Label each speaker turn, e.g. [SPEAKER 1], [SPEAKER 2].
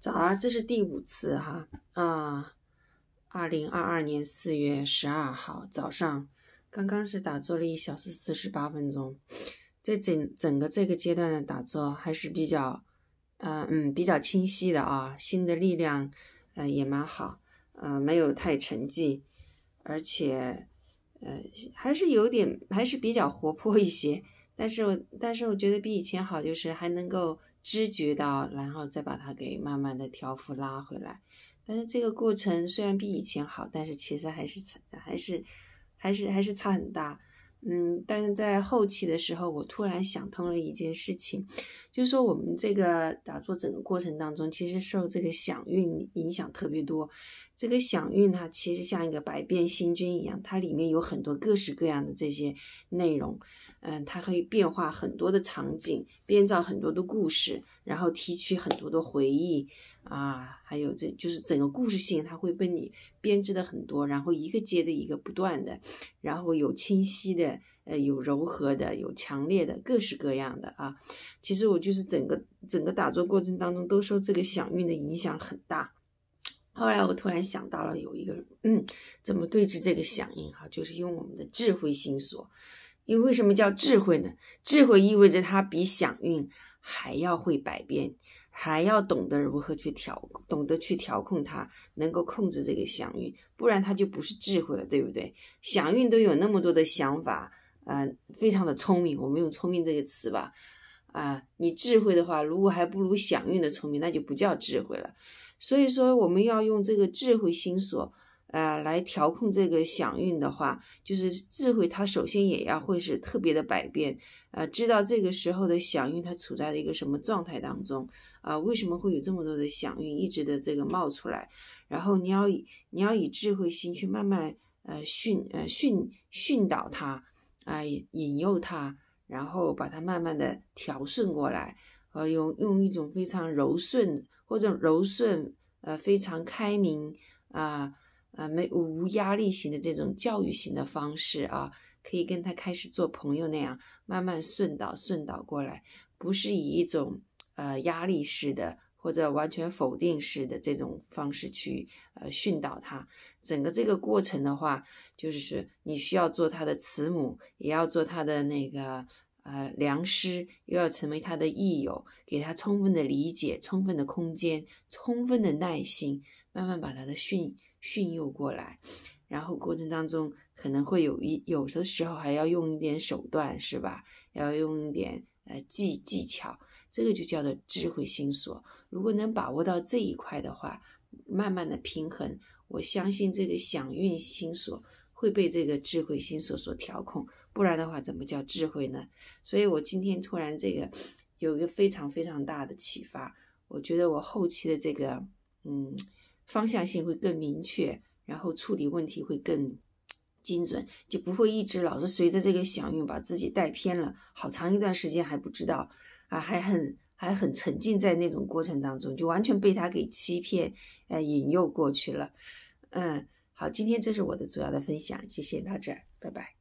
[SPEAKER 1] 早啊，这是第五次哈啊，二零二二年四月十二号早上，刚刚是打坐了一小时四十八分钟，在整整个这个阶段的打坐还是比较，嗯嗯比较清晰的啊，心的力量，呃也蛮好，呃没有太沉寂，而且，呃还是有点还是比较活泼一些。但是我但是我觉得比以前好，就是还能够知觉到，然后再把它给慢慢的调复拉回来。但是这个过程虽然比以前好，但是其实还是还是还是还是差很大。嗯，但是在后期的时候，我突然想通了一件事情，就是说我们这个打坐整个过程当中，其实受这个响运影响特别多。这个响运它其实像一个百变星君一样，它里面有很多各式各样的这些内容，嗯，它可以变化很多的场景，编造很多的故事，然后提取很多的回忆。啊，还有这就是整个故事性，它会被你编织的很多，然后一个接着一个不断的，然后有清晰的，呃，有柔和的，有强烈的，各式各样的啊。其实我就是整个整个打坐过程当中都受这个响应的影响很大。后来我突然想到了有一个，嗯，怎么对治这个响应哈，就是用我们的智慧心说，因为为什么叫智慧呢？智慧意味着它比响应。还要会百变，还要懂得如何去调，懂得去调控它，能够控制这个想运，不然它就不是智慧了，对不对？想运都有那么多的想法，呃，非常的聪明，我们用聪明这个词吧，啊，你智慧的话，如果还不如想运的聪明，那就不叫智慧了。所以说，我们要用这个智慧心锁。呃，来调控这个响应的话，就是智慧，它首先也要会是特别的百变。呃，知道这个时候的响应它处在了一个什么状态当中啊？为什么会有这么多的响应一直的这个冒出来？然后你要以你要以智慧心去慢慢呃训呃训训导它，啊，引诱它，然后把它慢慢的调顺过来。呃，用用一种非常柔顺或者柔顺呃非常开明啊。啊，没无压力型的这种教育型的方式啊，可以跟他开始做朋友那样，慢慢顺导顺导过来，不是以一种呃压力式的或者完全否定式的这种方式去呃训导他。整个这个过程的话，就是你需要做他的慈母，也要做他的那个呃良师，又要成为他的益友，给他充分的理解、充分的空间、充分的耐心，慢慢把他的训。驯诱过来，然后过程当中可能会有一有的时候还要用一点手段，是吧？要用一点呃技技巧，这个就叫做智慧心锁。如果能把握到这一块的话，慢慢的平衡，我相信这个想运心锁会被这个智慧心锁所调控。不然的话，怎么叫智慧呢？所以我今天突然这个有一个非常非常大的启发，我觉得我后期的这个嗯。方向性会更明确，然后处理问题会更精准，就不会一直老是随着这个响应把自己带偏了。好长一段时间还不知道啊，还很还很沉浸在那种过程当中，就完全被他给欺骗，呃，引诱过去了。嗯，好，今天这是我的主要的分享，就先到这儿，拜拜。